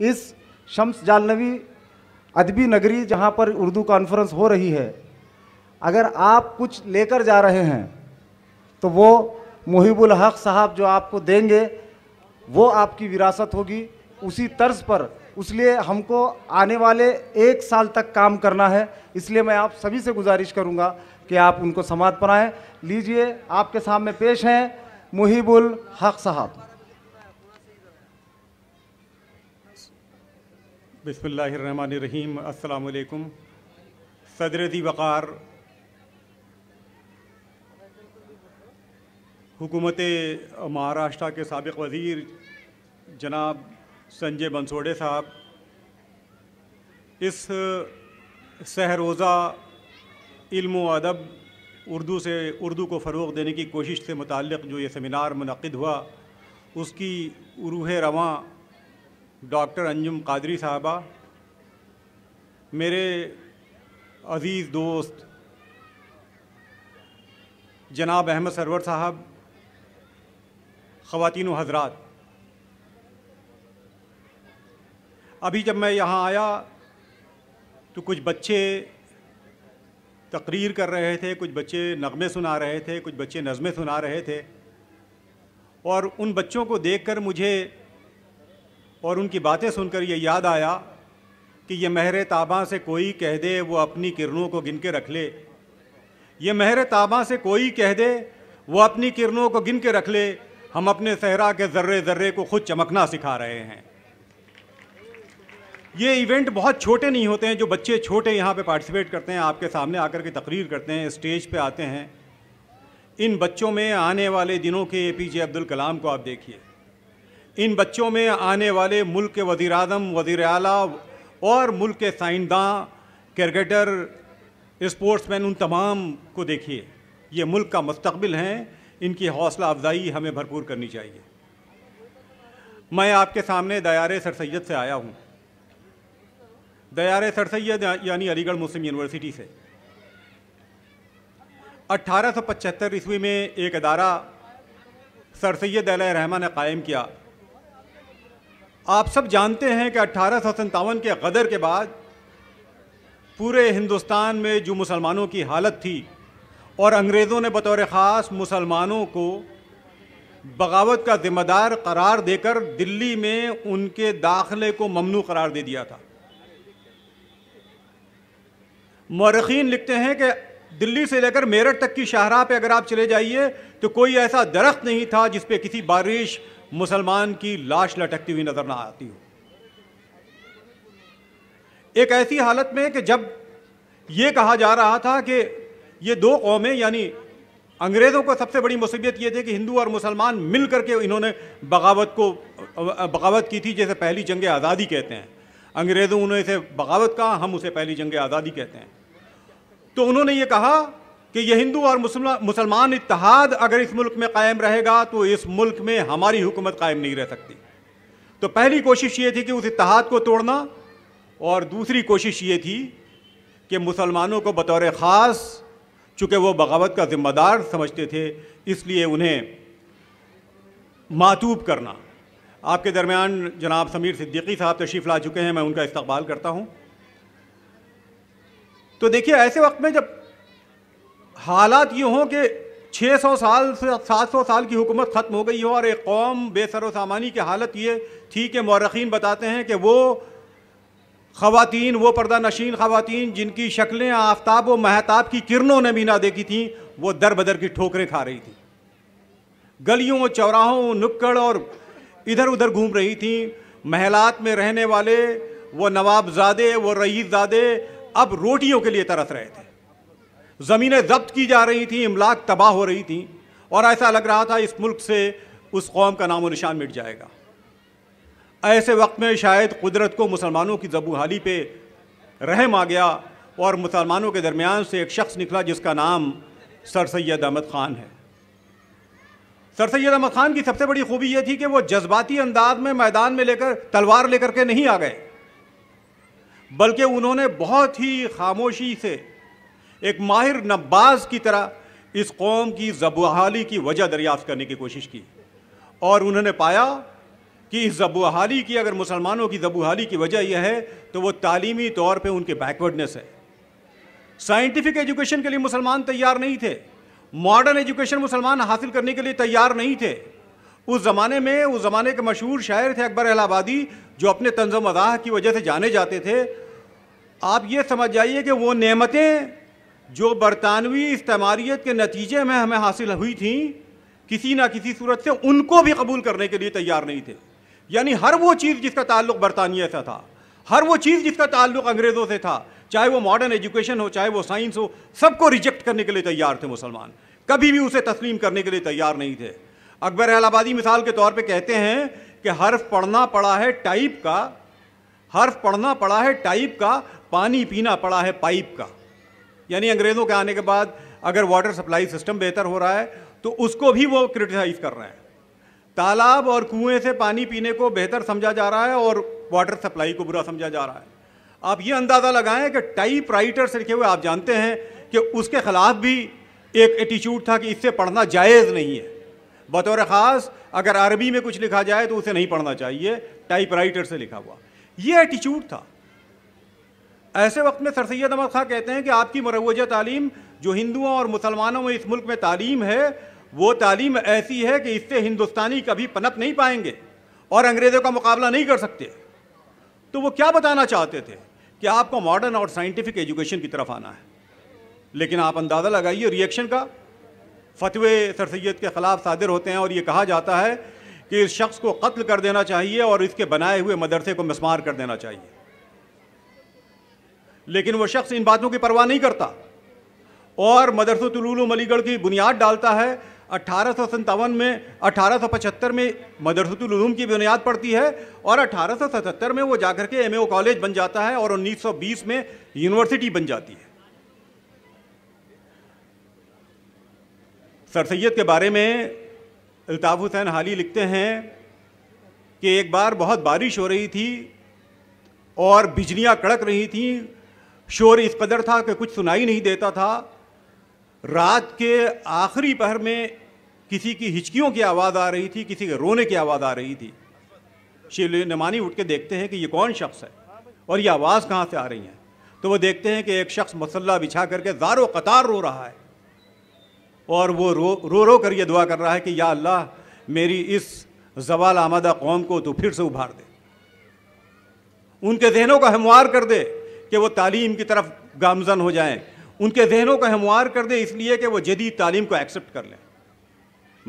इस शम्स जालनवी अदबी नगरी जहाँ पर उर्दू कॉन्फ्रेंस हो रही है अगर आप कुछ लेकर जा रहे हैं तो वो मुहिबुल हक साहब जो आपको देंगे वो आपकी विरासत होगी उसी तर्ज पर इसलिए हमको आने वाले एक साल तक काम करना है इसलिए मैं आप सभी से गुजारिश करूंगा कि आप उनको समाध बनाएं लीजिए आपके सामने पेश हैं मुहिबुल हक साहब बिसमीम अल्लाम सदर वक़ार हुकूमत महाराष्ट्र के सबक वज़ीर जनाब संजय बंसोड़े साहब इस सहरोज़ा इल्म अदब उर्दू से उर्दू को फ़रोग देने की कोशिश से मुतक़ जो ये सेमिनार मनद हुआ उसकी रूह रवान डॉक्टर अंजुम कादरी साहबा मेरे अज़ीज़ दोस्त जनाब अहमद सरवर साहब ख़वातिन हजरात अभी जब मैं यहाँ आया तो कुछ बच्चे तकरीर कर रहे थे कुछ बच्चे नगमे सुना रहे थे कुछ बच्चे नज़में सुना रहे थे और उन बच्चों को देखकर मुझे और उनकी बातें सुनकर ये याद आया कि ये महर ताबा से कोई कह दे वो अपनी किरणों को गिन के रख ले ये महर ताबा से कोई कह दे वो अपनी किरणों को गिन के रख ले हम अपने सहरा के ज़र्रे ज़र्रे को खुद चमकना सिखा रहे हैं ये इवेंट बहुत छोटे नहीं होते हैं जो बच्चे छोटे यहाँ पे पार्टिसिपेट करते हैं आपके सामने आकर के तकरीर करते हैं स्टेज पे आते हैं इन बच्चों में आने वाले दिनों के ए पी जे अब्दुल कलाम को आप देखिए इन बच्चों में आने वाले मुल्क के वज़ी अजम वज़ी अला और मुल्क के साइंदा क्रिकेटर स्पोर्ट्स मैन उन तमाम को देखिए ये मुल्क का मुस्तबिल हैं इनकी हौसला अफजाई हमें भरपूर करनी चाहिए मैं आपके सामने दया सर सैद से आया हूँ दया सर सैद यानी अलीगढ़ मुस्लिम यूनिवर्सिटी से 1875 ईस्वी में एक अदारा सर सैद रहमा ने कायम किया आप सब जानते हैं कि अट्ठारह सौ के गदर के बाद पूरे हिंदुस्तान में जो मुसलमानों की हालत थी और अंग्रेज़ों ने बतौर ख़ास मुसलमानों को बगावत का ज़िम्मेदार करार देकर दिल्ली में उनके दाखिले को ममनू करार दे दिया था मरखीन लिखते हैं कि दिल्ली से लेकर मेरठ तक की शाहराह पे अगर आप चले जाइए तो कोई ऐसा दरख्त नहीं था जिस पे किसी बारिश मुसलमान की लाश लटकती हुई नजर ना आती हो एक ऐसी हालत में कि जब ये कहा जा रहा था कि ये दो कौमें यानी अंग्रेज़ों को सबसे बड़ी मुसीबत ये थी कि हिंदू और मुसलमान मिल करके इन्होंने बगावत को बगावत की थी जैसे पहली जंग आज़ादी कहते हैं अंग्रेज़ों ने इसे बगावत कहा हम उसे पहली जंग आज़ादी कहते हैं तो उन्होंने ये कहा कि ये हिंदू और मुसलमान इतिहाद अगर इस मुल्क में कायम रहेगा तो इस मुल्क में हमारी हुकूमत कायम नहीं रह सकती तो पहली कोशिश ये थी कि उस इतिहाद को तोड़ना और दूसरी कोशिश ये थी कि मुसलमानों को बतौर ख़ास चूँकि वो बगावत का ज़िम्मेदार समझते थे इसलिए उन्हें मातूब करना आपके दरमियान जनाब समीर सिद्दीकी साहब तशरीफ़ ला चुके हैं मैं उनका इस्तबाल करता हूँ तो देखिए ऐसे वक्त में जब हालात ये हों कि 600 साल से 700 साल की हुकूमत ख़त्म हो गई हो और एक कौम बेसर सामानी की हालत ये थी कि मौरखीन बताते हैं कि वो खातन वो पर्दा नशीन खातन जिनकी शक्लें आफ्ताब व महताब की किरणों ने भी ना देखी थी वो दर बदर की ठोकरें खा रही थी गलियों चौराहों नुक्कड़ और इधर उधर घूम रही थी महलात में रहने वाले वो नवाबजादे वो रईसजादे अब रोटियों के लिए तरस रहे थे ज़मीनें जब्त की जा रही थी इमलाक तबाह हो रही थी और ऐसा लग रहा था इस मुल्क से उस कौम का नामो निशान मिट जाएगा ऐसे वक्त में शायद कुदरत को मुसलमानों की जबूहाली पे रहम आ गया और मुसलमानों के दरमियान से एक शख्स निकला जिसका नाम सर सैद अहमद ख़ान है सर सैद अहमद ख़ान की सबसे बड़ी खूबी यह थी कि वो जज्बाती अंदाज में मैदान में लेकर तलवार लेकर के नहीं आ गए बल्कि उन्होंने बहुत ही खामोशी से एक माहिर नब्बाज की तरह इस कौम की जबहाली की वजह दरियाफ्त करने की कोशिश की और उन्होंने पाया कि इस जबूहाली की अगर मुसलमानों की जबूहाली की वजह यह है तो वो तालीमी तौर पे उनके बैकवर्डनेस है साइंटिफिक एजुकेशन के लिए मुसलमान तैयार नहीं थे मॉडर्न एजुकेशन मुसलमान हासिल करने के लिए तैयार नहीं थे उस ज़माने में उस ज़माने के मशहूर शायर थे अकबर अलाहाबादी जो अपने तंज अदाह की वजह से जाने जाते थे आप ये समझ जाइए कि वो नेमतें जो बरतानवी इस्तेमालियत के नतीजे में हमें हासिल हुई थी किसी ना किसी सूरत से उनको भी कबूल करने के लिए तैयार नहीं थे यानी हर वो चीज़ जिसका ताल्लुक बरतानिया से था हर वो चीज़ जिसका ताल्लुक अंग्रेज़ों से था चाहे वो मॉडर्न एजुकेशन हो चाहे वो साइंस हो सबको रिजेक्ट करने के लिए तैयार थे मुसलमान कभी भी उसे तस्लीम करने के लिए तैयार नहीं थे अकबर अलाबादी मिसाल के तौर पर कहते हैं कि हर्फ पढ़ना पड़ा है टाइप का हर्फ पढ़ना पड़ा है टाइप का पानी पीना पड़ा है पाइप का यानी अंग्रेज़ों के आने के बाद अगर वाटर सप्लाई सिस्टम बेहतर हो रहा है तो उसको भी वो क्रिटिसाइज़ कर रहे हैं तालाब और कुएं से पानी पीने को बेहतर समझा जा रहा है और वाटर सप्लाई को बुरा समझा जा रहा है आप ये अंदाज़ा लगाएं कि टाइप राइटर्स लिखे हुए आप जानते हैं कि उसके ख़िलाफ़ भी एक एटीट्यूड था कि इससे पढ़ना जायज़ नहीं है बतौर ख़ास अगर अरबी में कुछ लिखा जाए तो उसे नहीं पढ़ना चाहिए टाइप राइटर से लिखा हुआ ये एटीट्यूड था ऐसे वक्त में सर सैद अहमद खां कहते हैं कि आपकी मरवज तालीम जो हिंदुओं और मुसलमानों में इस मुल्क में तालीम है वो तालीम ऐसी है कि इससे हिंदुस्तानी कभी पनप नहीं पाएंगे और अंग्रेज़ों का मुकाबला नहीं कर सकते तो वो क्या बताना चाहते थे कि आपको मॉडर्न और साइंटिफिक एजुकेशन की तरफ आना है लेकिन आप अंदाज़ा लगाइए रिएक्शन का फतवे सर सैद के ख़िलाफ़ सादिर होते हैं और ये कहा जाता है कि इस शख्स को कत्ल कर देना चाहिए और इसके बनाए हुए मदरसे को मस्मार कर देना चाहिए लेकिन वो शख्स इन बातों की परवाह नहीं करता और मदरसतलूम अलीगढ़ की बुनियाद डालता है अट्ठारह में अठारह में मदरसतलूम की बुनियाद पड़ती है और अठारह में वो जाकर के एम कॉलेज बन जाता है और 1920 में यूनिवर्सिटी बन जाती है सर सैद के बारे में अल्ताफ़ हुसैन हाली लिखते हैं कि एक बार बहुत बारिश हो रही थी और बिजलियाँ कड़क रही थीं शोर इस कदर था कि कुछ सुनाई नहीं देता था रात के आखिरी पहर में किसी की हिचकियों की आवाज़ आ रही थी किसी के रोने की आवाज़ आ रही थी शिव नमानी उठ के देखते हैं कि ये कौन शख्स है और ये आवाज़ कहाँ से आ रही है तो वो देखते हैं कि एक शख्स मसल्ला बिछा करके जारो कतार रो रहा है और वो रो रो रो कर ये दुआ कर रहा है कि या अल्लाह मेरी इस जवाल आमदा कौम को तो फिर से उभार दे उनके जहनों का हमवार कर दे कि वो तालीम की तरफ गामजन हो जाएं उनके जहनों का हमवार कर दें इसलिए कि वो जदीद तालीम को एक्सेप्ट कर लें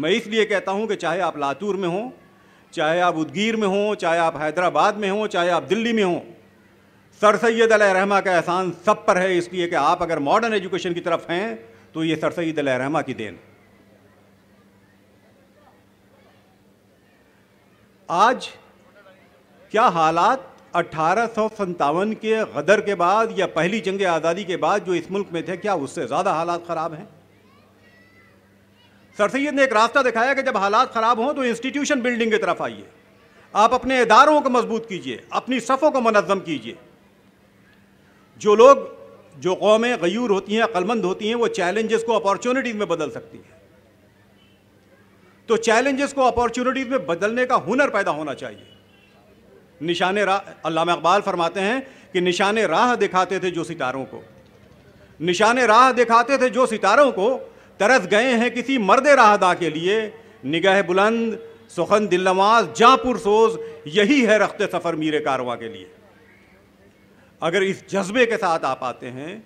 मैं इसलिए कहता हूं कि चाहे आप लातूर में हों चाहे आप उदगीर में हों चाहे आप हैदराबाद में हों चाहे आप दिल्ली में हों सर सैद रहमा का एहसान सब पर है इसलिए कि आप अगर मॉडर्न एजुकेशन की तरफ हैं तो ये सर सैद रहमा की देन आज क्या हालात अट्ठारह के गदर के बाद या पहली जंग आज़ादी के बाद जो इस मुल्क में थे क्या उससे ज़्यादा हालात ख़राब हैं सर सैद ने एक रास्ता दिखाया कि जब हालात ख़राब हों तो इंस्टीट्यूशन बिल्डिंग की तरफ आइए आप अपने इदारों को मजबूत कीजिए अपनी सफ़ों को मनज़म कीजिए जो लोग जो कौमें गयूर होती हैं अक्लमंद होती हैं वो चैलेंजेस को अपॉर्चुनिटीज़ में बदल सकती हैं तो चैलेंजेस को अपॉर्चुनिटीज़ में बदलने का हुनर पैदा होना चाहिए निशान राह इकबाल फरमाते हैं कि निशान राह दिखाते थे जो सितारों को निशान राह दिखाते थे जो सितारों को तरस गए हैं किसी मर्द राहदा के लिए निगाह बुलंद सुखन दिलनवाज जा पुरसोज यही है रखते सफ़र मीरे कारवा के लिए अगर इस जज्बे के साथ आप आते हैं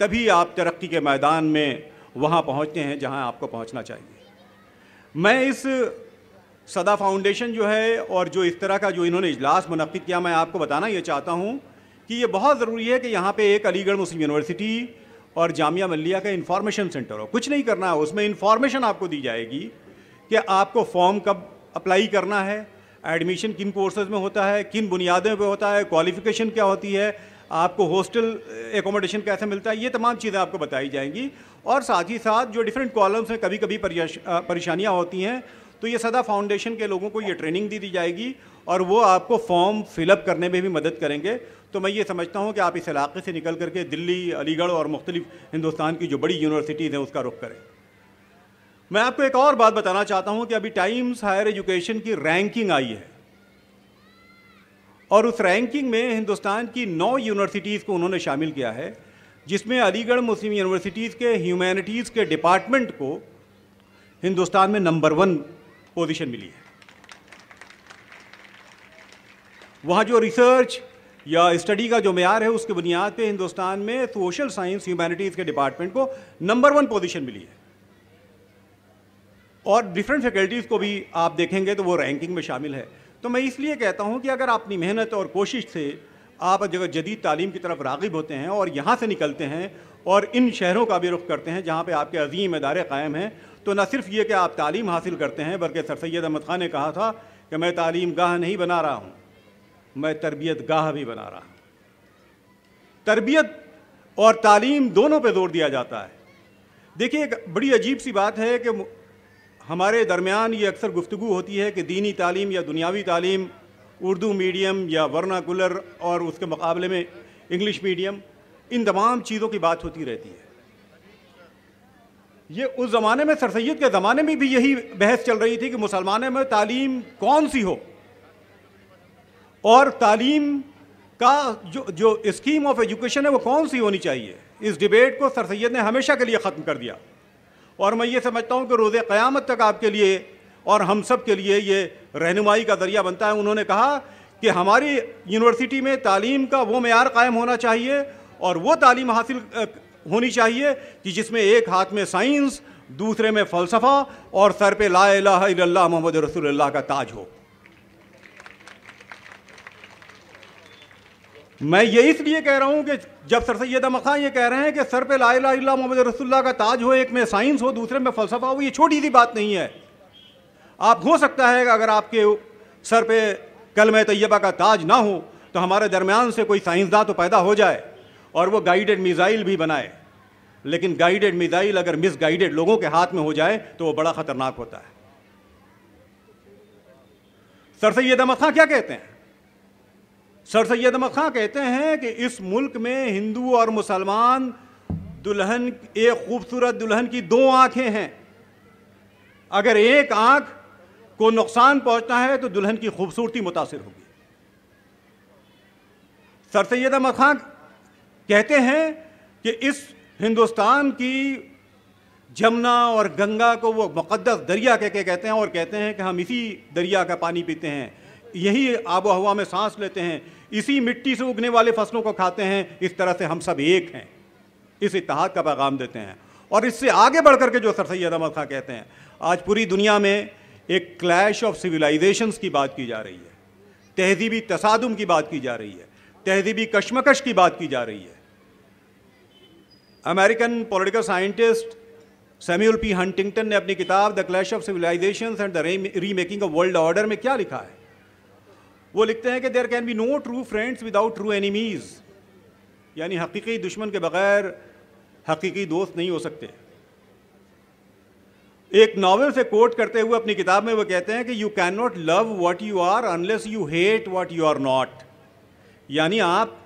तभी आप तरक्की के मैदान में वहाँ पहुँचते हैं जहाँ आपको पहुँचना चाहिए मैं इस सदा फाउंडेशन जो है और जो इस तरह का जो इन्होंने इजलास मनद किया मैं आपको बताना ये चाहता हूँ कि ये बहुत ज़रूरी है कि यहाँ पे एक अलीगढ़ मुस्लिम यूनिवर्सिटी और जामिया मल्लिया का इन्फॉर्मेशन सेंटर हो कुछ नहीं करना है उसमें इन्फॉर्मेशन आपको दी जाएगी कि आपको फॉर्म कब अप्लाई करना है एडमिशन किन कोर्सेज में होता है किन बुनियादों पर होता है क्वालिफिकेशन क्या होती है आपको हॉस्टल एकोमोडेशन eh, कैसे मिलता है ये तमाम चीज़ें आपको बताई जाएंगी और साथ ही साथ जो डिफरेंट कॉलम्स में कभी कभी परेशानियाँ होती हैं तो ये सदा फाउंडेशन के लोगों को ये ट्रेनिंग दी दी जाएगी और वो आपको फॉर्म फिलअप करने में भी मदद करेंगे तो मैं ये समझता हूँ कि आप इस इलाके से निकल करके दिल्ली अलीगढ़ और मुख्तलिफ हिंदुस्तान की जो बड़ी यूनिवर्सिटीज़ हैं उसका रुख करें मैं आपको एक और बात बताना चाहता हूँ कि अभी टाइम्स हायर एजुकेशन की रैंकिंग आई है और उस रैंकिंग में हिंदुस्तान की नौ यूनिवर्सिटीज़ को उन्होंने शामिल किया है जिसमें अलीगढ़ मुस्लिम यूनिवर्सिटीज़ के ह्यूमैनिटीज़ के डिपार्टमेंट को हिंदुस्तान में नंबर वन पोजीशन मिली है वहाँ जो रिसर्च या स्टडी का जो मैार है उसके बुनियाद पे हिंदुस्तान में सोशल साइंस ह्यूमैनिटीज़ के डिपार्टमेंट को नंबर वन पोजीशन मिली है और डिफरेंट फैकल्टीज़ को भी आप देखेंगे तो वो रैंकिंग में शामिल है तो मैं इसलिए कहता हूँ कि अगर अपनी मेहनत और कोशिश से आप जो जदीद तालीम की तरफ रागब होते हैं और यहाँ से निकलते हैं और इन शहरों का भी रुख करते हैं जहाँ पर आपके अजीम अदारे कायम हैं तो न सिर्फ ये कि आप तालीम हासिल करते हैं बल्कि सर सैद अहमद ख़ान ने कहा था कि मैं तालीम गाह नहीं बना रहा हूँ मैं तरबियत गाह भी बना रहा हूँ तरबियत और तालीम दोनों पर जोर दिया जाता है देखिए एक बड़ी अजीब सी बात है कि हमारे दरमियान ये अक्सर गुफ्तु होती है कि दीनी तालीम या दुनियावी तालीम उर्दू मीडियम या वर्नाकुलर और उसके मुकाबले में इंग्लिश मीडियम इन तमाम चीज़ों की बात होती रहती है ये उस ज़माने में सर सैद के ज़माने में भी यही बहस चल रही थी कि मुसलमानों में तालीम कौन सी हो और तालीम का जो जो स्कीम ऑफ एजुकेशन है वो कौन सी होनी चाहिए इस डिबेट को सर सैद ने हमेशा के लिए ख़त्म कर दिया और मैं ये समझता हूँ कि रोज़ क़्यामत तक आपके लिए और हम सब के लिए ये रहनुमाई का दरिया बनता है उन्होंने कहा कि हमारी यूनिवर्सिटी में तालीम का वो मैार कायम होना चाहिए और वो तालीम हासिल होनी चाहिए कि जिसमें एक हाथ में साइंस दूसरे में फ़लसफ़ा और सर पे ला मोहम्मद रसूल का ताज हो मैं ये इसलिए कह रहा हूँ कि जब सर सैद मखान ये कह रहे हैं कि सर पे ला मोहम्मद रसुल्ला का ताज हो एक में साइंस हो दूसरे में फ़लसफ़ा हो ये छोटी सी बात नहीं है आप हो सकता है अगर आपके सर पे कल में तैयबा का ताज ना हो तो हमारे दरमियान से कोई साइंसदा तो पैदा हो जाए और वो गाइडेड मिज़ाइल भी बनाए लेकिन गाइडेड मिज़ाइल अगर मिस गाइडेड लोगों के हाथ में हो जाए तो वो बड़ा ख़तरनाक होता है सर सैद अहमद खां क्या कहते हैं सर सैद अहमद खां कहते हैं कि इस मुल्क में हिंदू और मुसलमान दुल्हन एक खूबसूरत दुल्हन की दो आंखें हैं अगर एक आंख को नुकसान पहुंचना है तो दुल्हन की खूबसूरती मुतासर होगी सर सैद अहमद खान कहते हैं कि इस हिंदुस्तान की जमुना और गंगा को वो मुक़दस दरिया कह के कहते हैं और कहते हैं कि हम इसी दरिया का पानी पीते हैं यही आबो हवा में सांस लेते हैं इसी मिट्टी से उगने वाले फसलों को खाते हैं इस तरह से हम सब एक हैं इस इतिहाद का पैगाम देते हैं और इससे आगे बढ़ के जो सर सैद अहमद खां कहते हैं आज पूरी दुनिया में एक क्लैश ऑफ सिविलाइजेशंस की बात की जा रही है तहजीबी तसादम की बात की जा रही है तहजीबी कशमकश की बात की जा रही है American political scientist Samuel P Huntington ने अपनी किताब the clash of civilization and the remaking of world order में क्या लिखा है वो लिखते हैं कि there can be no true friends without true enemies यानी हकीकी दुश्मन के बगैर हकीकी दोस्त नहीं हो सकते एक नावल से कोट करते हुए अपनी किताब में वो कहते हैं कि you can not love what you are unless you hate what you are not यानी आप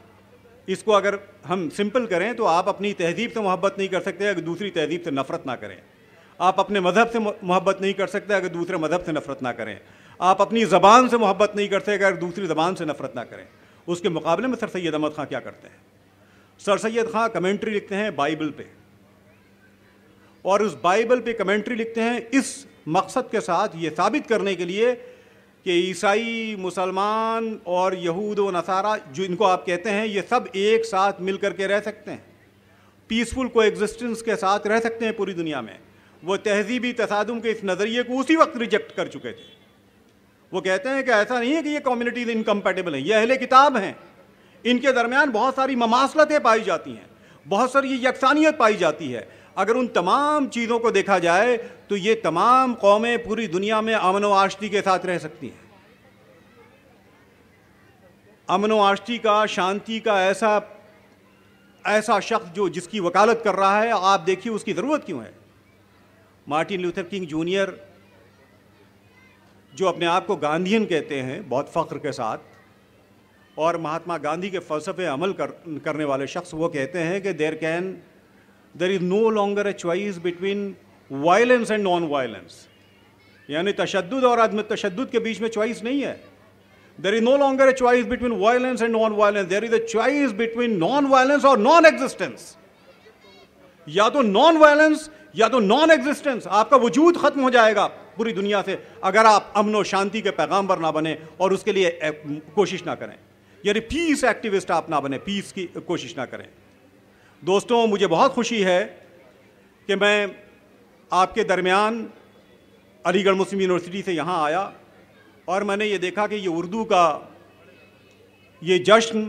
इसको अगर हम सिंपल करें तो आप अपनी तहजीब से मोहब्बत नहीं कर सकते अगर दूसरी तहजीब से नफरत ना करें आप अपने मज़हब से मोहब्बत नहीं कर सकते अगर दूसरे मज़हब से नफरत ना करें आप अपनी ज़बान से मोहब्बत नहीं करते अगर दूसरी ज़बान से नफरत ना करें उसके मुकाबले में सर सैद अहमद ख़ान क्या करते हैं सर सैद ख़ान कमेंट्री लिखते हैं बाइबल पर और उस बाइबल पे कमेंट्री लिखते हैं इस मकसद के साथ ये साबित करने के लिए कि ईसाई मुसलमान और यहूद व नसारा जो इनको आप कहते हैं ये सब एक साथ मिल कर के रह सकते हैं पीसफुल को एग्जिस्टेंस के साथ रह सकते हैं पूरी दुनिया में वो तहजीबी तसादम के इस नज़रिए को उसी वक्त रिजेक्ट कर चुके थे वो कहते हैं कि ऐसा नहीं है कि ये कम्युनिटीज़ इनकम्पेटेबल हैं ये अहले किताब हैं इनके दरमियान बहुत सारी ममासलतें पाई जाती हैं बहुत सारी यकसानियत पाई जाती है अगर उन तमाम चीज़ों को देखा जाए तो ये तमाम कौमें पूरी दुनिया में अमन व आश्ती के साथ रह सकती हैं अमन व आश्ती का शांति का ऐसा ऐसा शख्स जो जिसकी वकालत कर रहा है आप देखिए उसकी ज़रूरत क्यों है मार्टिन लूथर किंग जूनियर जो अपने आप को गांधीन कहते हैं बहुत फ़ख्र के साथ और महात्मा गांधी के फ़लसफे अमल कर करने वाले शख्स वो कहते हैं कि there can there is no longer a choice between violence and non-violence. यानी तशद और आदम तशद के बीच में चॉइस नहीं है there is no longer a choice between violence and non violence there is a choice between non violence और non existence या तो non violence या तो नॉन एग्जिस्टेंस आपका वजूद खत्म हो जाएगा पूरी दुनिया से अगर आप अमन और शांति के पैगाम पर ना बने और उसके लिए कोशिश ना करें यानी पीस एक्टिविस्ट आप ना बने पीस की कोशिश ना करें दोस्तों मुझे बहुत खुशी है कि मैं आपके दरमियान अलीगढ़ मुस्लिम यूनिवर्सिटी से यहाँ आया और मैंने ये देखा कि ये उर्दू का ये जश्न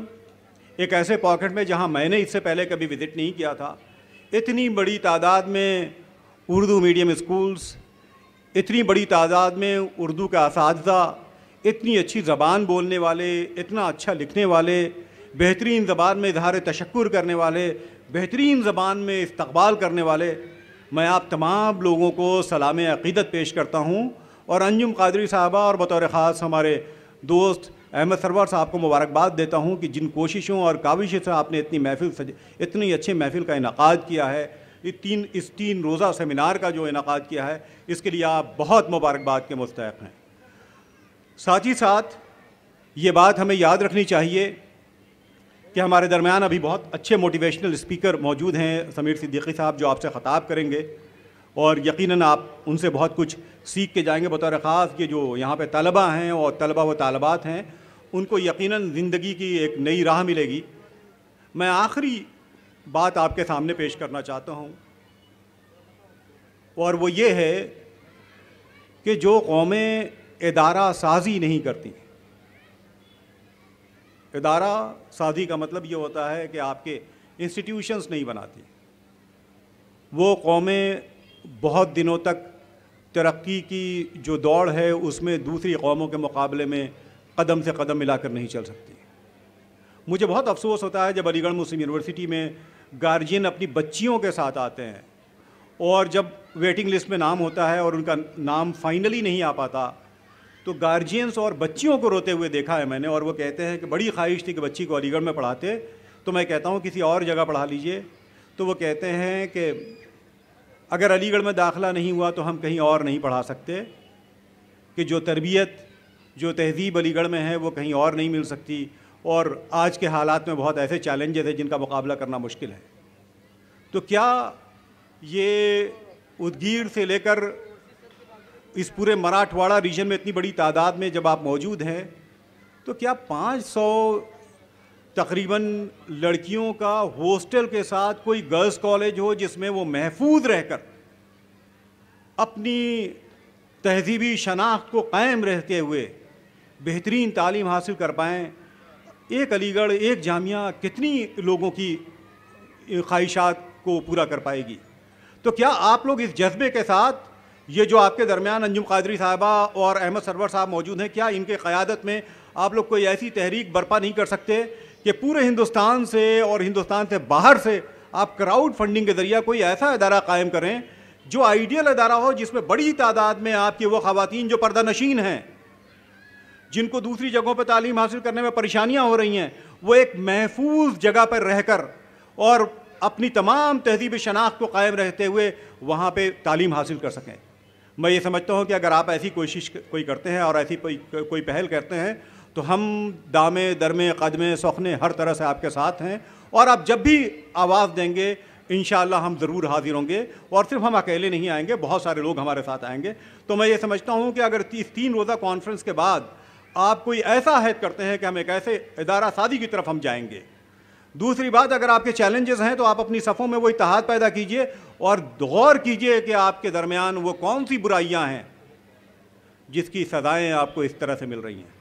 एक ऐसे पॉकेट में जहाँ मैंने इससे पहले कभी विज़िट नहीं किया था इतनी बड़ी तादाद में उर्दू मीडियम स्कूल्स इतनी बड़ी तादाद में उर्दू का इस इतनी अच्छी ज़बान बोलने वाले इतना अच्छा लिखने वाले बेहतरीन ज़बान में इजहार तशक्र करने वाले बेहतरीन ज़बान में इस्तबाल करने वाले मैं आप तमाम लोगों को सलाम अक़ीदत पेश करता हूँ और अंजुम कादरी साहबा और बतौर ख़ास हमारे दोस्त अहमद सरवर साहब को मुबारकबाद देता हूँ कि जिन कोशिशों और काविश से आपने इतनी महफिल इतनी अच्छी महफिल का इनका किया है ये तीन इस तीन रोज़ा सेमिनार का जो इनका किया है इसके लिए आप बहुत मुबारकबाद के मुस्तक हैं साथ ही साथ ये बात हमें याद रखनी चाहिए कि हमारे दरमियान अभी बहुत अच्छे मोटिवेशनल स्पीकर मौजूद हैं समीर सिद्दीकी साहब जो आपसे ख़ताब करेंगे और यकीनन आप उनसे बहुत कुछ सीख के जाएंगे बतौर ख़ास ये जो यहाँ पे तलबा हैं और तलबा व तलबात हैं उनको यकीनन ज़िंदगी की एक नई राह मिलेगी मैं आखिरी बात आपके सामने पेश करना चाहता हूँ और वो ये है कि जो कौमें इदारा साजी नहीं करती इदारा साधी का मतलब ये होता है कि आपके इंस्टीट्यूशंस नहीं बनाती वो कौमें बहुत दिनों तक तरक्की की जो दौड़ है उसमें दूसरी कौमों के मुकाबले में कदम से कदम मिलाकर नहीं चल सकती मुझे बहुत अफसोस होता है जब अलीगढ़ मुस्लिम यूनिवर्सिटी में गार्जियन अपनी बच्चियों के साथ आते हैं और जब वेटिंग लिस्ट में नाम होता है और उनका नाम फाइनली नहीं आ पाता तो गार्जियंस और बच्चियों को रोते हुए देखा है मैंने और वो कहते हैं कि बड़ी ख्वाहिश थी कि बच्ची को अलीगढ़ में पढ़ाते तो मैं कहता हूँ किसी और जगह पढ़ा लीजिए तो वो कहते हैं कि अगर अलीगढ़ में दाखला नहीं हुआ तो हम कहीं और नहीं पढ़ा सकते कि जो तरबियत जो तहजीब अलीगढ़ में है वो कहीं और नहीं मिल सकती और आज के हालात में बहुत ऐसे चैलेंजेस हैं जिनका मुकाबला करना मुश्किल है तो क्या ये उदगीर से लेकर इस पूरे मराठवाड़ा रीजन में इतनी बड़ी तादाद में जब आप मौजूद हैं तो क्या 500 तकरीबन लड़कियों का हॉस्टल के साथ कोई गर्ल्स कॉलेज हो जिसमें वो महफूज रहकर अपनी तहजीबी शनाख्त को कायम रहते हुए बेहतरीन तालीम हासिल कर पाएँ एक अलीगढ़ एक जामिया कितनी लोगों की ख्वाहिशात को पूरा कर पाएगी तो क्या आप लोग इस जज्बे के साथ ये जो आपके दरमियान अंजुम कादरी साहबा और अहमद सरवर साहब मौजूद हैं क्या इनके क़्यादत में आप लोग कोई ऐसी तहरीक बर्पा नहीं कर सकते कि पूरे हिंदुस्तान से और हिंदुस्तान से बाहर से आप क्राउड फंडिंग के ज़रिए कोई ऐसा अदारा कायम करें जो आइडियल अदारा हो जिसमें बड़ी तादाद में आपकी वो खातन जो पर्दा नशीन हैं जिनको दूसरी जगहों पर तालीम हासिल करने में परेशानियाँ हो रही हैं वो एक महफूज जगह पर रह कर और अपनी तमाम तहजीब शनाख्त को कायम रहते हुए वहाँ पर तालीम हासिल कर सकें मैं ये समझता हूँ कि अगर आप ऐसी कोशिश कोई करते हैं और ऐसी कोई कोई पहल करते हैं तो हम दामे दरमे कदमे सौखने हर तरह से आपके साथ हैं और आप जब भी आवाज़ देंगे इन हम ज़रूर हाजिर होंगे और सिर्फ हम अकेले नहीं आएंगे बहुत सारे लोग हमारे साथ आएंगे तो मैं ये समझता हूँ कि अगर तीस तीन रोज़ा कॉन्फ्रेंस के बाद आप कोई ऐसा अहद करते हैं कि हम एक ऐसे इदारा सादी की तरफ हम जाएंगे दूसरी बात अगर आपके चैलेंजेस हैं तो आप अपनी सफ़ों में वो इतिहाद पैदा कीजिए और गौर कीजिए कि आपके दरमियान वो कौन सी बुराइयां हैं जिसकी सज़ाएँ आपको इस तरह से मिल रही हैं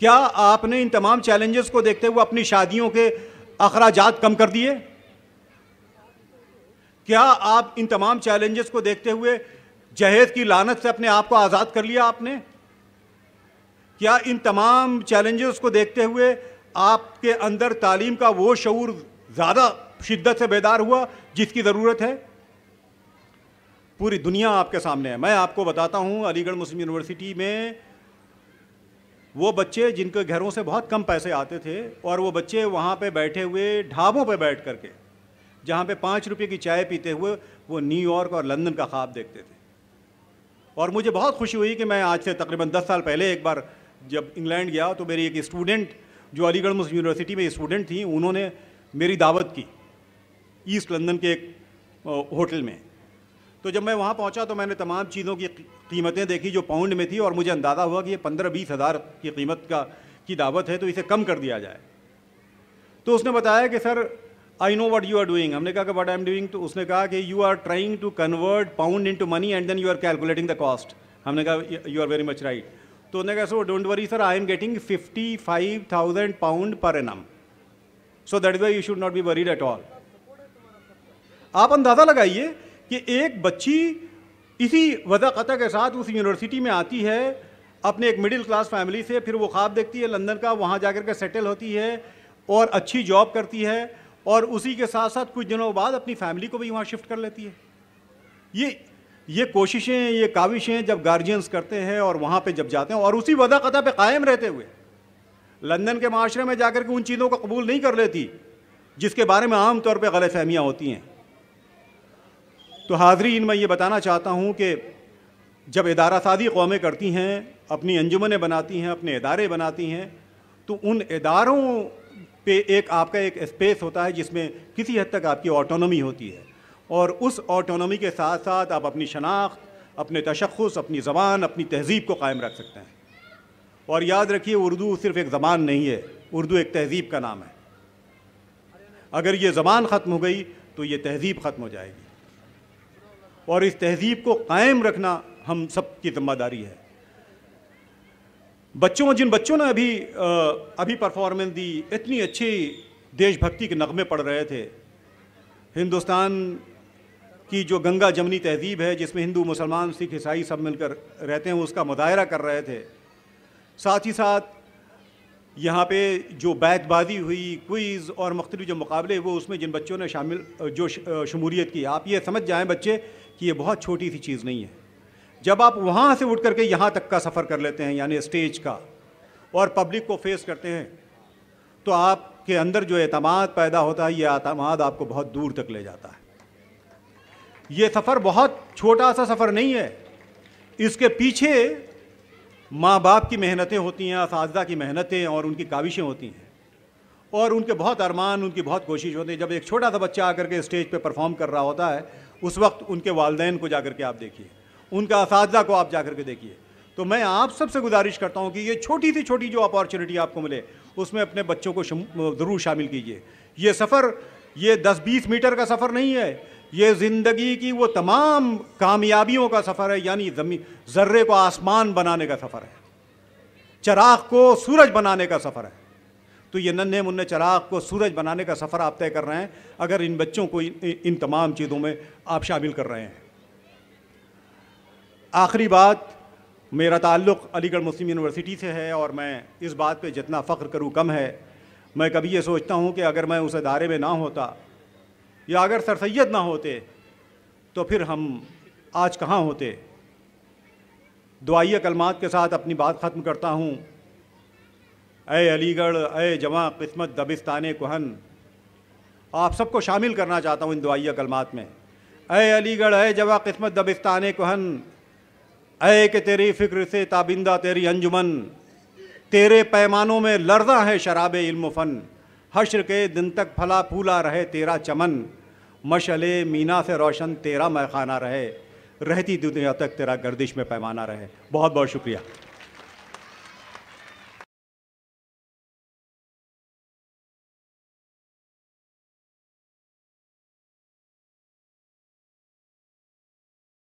क्या आपने इन तमाम चैलेंजेस को देखते हुए अपनी शादियों के अखराज कम कर दिए क्या आप इन तमाम चैलेंजेस को देखते हुए जहेज की लानत से अपने आप को आज़ाद कर लिया आपने क्या इन तमाम चैलेंजेस को देखते हुए आपके अंदर तालीम का वो शूर ज़्यादा शिद्दत से बेदार हुआ जिसकी ज़रूरत है पूरी दुनिया आपके सामने है मैं आपको बताता हूँ अलीगढ़ मुस्लिम यूनिवर्सिटी में वो बच्चे जिनके घरों से बहुत कम पैसे आते थे और वो बच्चे वहाँ पे बैठे हुए ढाबों पे बैठ कर के जहाँ पे पाँच रुपये की चाय पीते हुए वो न्यूयॉर्क और लंदन का ख्वाब देखते थे और मुझे बहुत खुशी हुई कि मैं आज से तकरीबन दस साल पहले एक बार जब इंग्लैंड गया तो मेरी एक स्टूडेंट जो अलीगढ़ मुस्लिम यूनिवर्सिटी में स्टूडेंट थी उन्होंने मेरी दावत की ईस्ट लंदन के एक होटल में तो जब मैं वहाँ पहुँचा तो मैंने तमाम चीज़ों की कीमतें देखी जो पाउंड में थी और मुझे अंदाज़ा हुआ कि ये पंद्रह बीस हज़ार की कीमत का की दावत है तो इसे कम कर दिया जाए तो उसने बताया कि sir I know what you are doing हमने कहा कि वट आई एम डूइंग तो उसने कहा कि you are trying to convert pound in money and then you are calculating the cost हमने कहा you are very much right तो उन्होंने कहा so don't worry sir I am getting fifty five thousand pound per annum so that way you should not be worried at all आप अंदाज़ा लगाइए कि एक बच्ची इसी वजाकता के साथ उस यूनिवर्सिटी में आती है अपने एक मिडिल क्लास फैमिली से फिर वो ख्वाब देखती है लंदन का वहाँ जाकर के सेटल होती है और अच्छी जॉब करती है और उसी के साथ साथ कुछ दिनों बाद अपनी फैमिली को भी वहाँ शिफ्ट कर लेती है ये ये कोशिशें ये काविशें जब गार्जियंस करते हैं और वहाँ पे जब जाते हैं और उसी वदाकता पे कायम रहते हुए लंदन के माशरे में जाकर के उन चीज़ों को कबूल नहीं कर लेती जिसके बारे में आम तौर पे गलत फहमियाँ होती हैं तो हाजरी इन मैं ये बताना चाहता हूँ कि जब इदारा सादी कौमें करती हैं अपनी अंजुमनें बनाती हैं अपने इदारे बनाती हैं तो उन इदारों पर एक आपका एक स्पेस होता है जिसमें किसी हद तक आपकी ऑटोनॉमी होती है और उस ऑटोनॉमी के साथ साथ आप अपनी शनाख्त अपने तशखस अपनी ज़बान अपनी तहज़ीब को कायम रख सकते हैं और याद रखिए उर्दू सिर्फ़ एक ज़बान नहीं है उर्दू एक तहज़ीब का नाम है अगर ये ज़बान ख़त्म हो गई तो ये तहज़ीब ख़त्म हो जाएगी और इस तहज़ीब को कायम रखना हम सब की जिम्मेदारी है बच्चों जिन बच्चों ने अभी अभी परफॉर्मेंस दी इतनी अच्छी देशभक्ति के नगमे पढ़ रहे थे हिंदुस्तान की जो गंगा जमनी तहजीब है जिसमें हिंदू मुसलमान सिख ईसाई सब मिलकर रहते हैं उसका मुदायरा कर रहे थे साथ ही साथ यहाँ पे जो बैतबाजी हुई क्विज़ और मख्तल जो मुकाबले वो उसमें जिन बच्चों ने शामिल जो शमूलियत की आप ये समझ जाएँ बच्चे कि ये बहुत छोटी सी चीज़ नहीं है जब आप वहाँ से उठ करके यहाँ तक का सफ़र कर लेते हैं यानी स्टेज का और पब्लिक को फेस करते हैं तो आपके अंदर जो अतमाद पैदा होता है ये अतमाद आपको बहुत दूर तक ले जाता है ये सफ़र बहुत छोटा सा सफ़र नहीं है इसके पीछे माँ बाप की मेहनतें होती हैं इसदा की मेहनतें और उनकी काविशें होती हैं और उनके बहुत अरमान उनकी बहुत कोशिश होती है जब एक छोटा सा बच्चा आकर के स्टेज पे परफॉर्म कर रहा होता है उस वक्त उनके वालदेन को जा कर के आप देखिए उनका इस को आप जा के देखिए तो मैं आप सबसे गुजारिश करता हूँ कि ये छोटी सी छोटी जो अपॉर्चुनिटी आपको मिले उसमें अपने बच्चों को ज़रूर शामिल कीजिए ये सफ़र ये दस बीस मीटर का सफ़र नहीं है ये ज़िंदगी की वो तमाम कामयाबियों का सफ़र है यानी जमी ज़र्रे को आसमान बनाने का सफ़र है चराग को सूरज बनाने का सफ़र है तो ये नन्हे मुन्ने चराग को सूरज बनाने का सफ़र आप तय कर रहे हैं अगर इन बच्चों को इन, इन तमाम चीज़ों में आप शामिल कर रहे हैं आखिरी बात मेरा ताल्लुक़ अलीगढ़ मुस्लिम यूनिवर्सिटी से है और मैं इस बात पे जितना फ़ख्र करूँ कम है मैं कभी ये सोचता हूँ कि अगर मैं उस अदारे में ना होता या अगर सर सैद ना होते तो फिर हम आज कहाँ होते दुआइया कलमात के साथ अपनी बात ख़त्म करता हूँ अय अलीगढ़ अय जमा किस्मत दबिस्तान कोहन आप सबको शामिल करना चाहता हूँ इन दुआइया कलमात में अय अलीगढ़ अय जवा किस्मत दबिस्तान कोहन अय के तेरी फ़िक्र से ताबिंदा तेरी अंजुमन तेरे पैमानों में लर्जा है शराब इल्म फ़न हश्र के दिन तक फला फूला रहे तेरा चमन मशले मीना से रोशन तेरा मैखाना रहे रहती दुनिया तक तेरा गर्दिश में पैमाना रहे बहुत बहुत शुक्रिया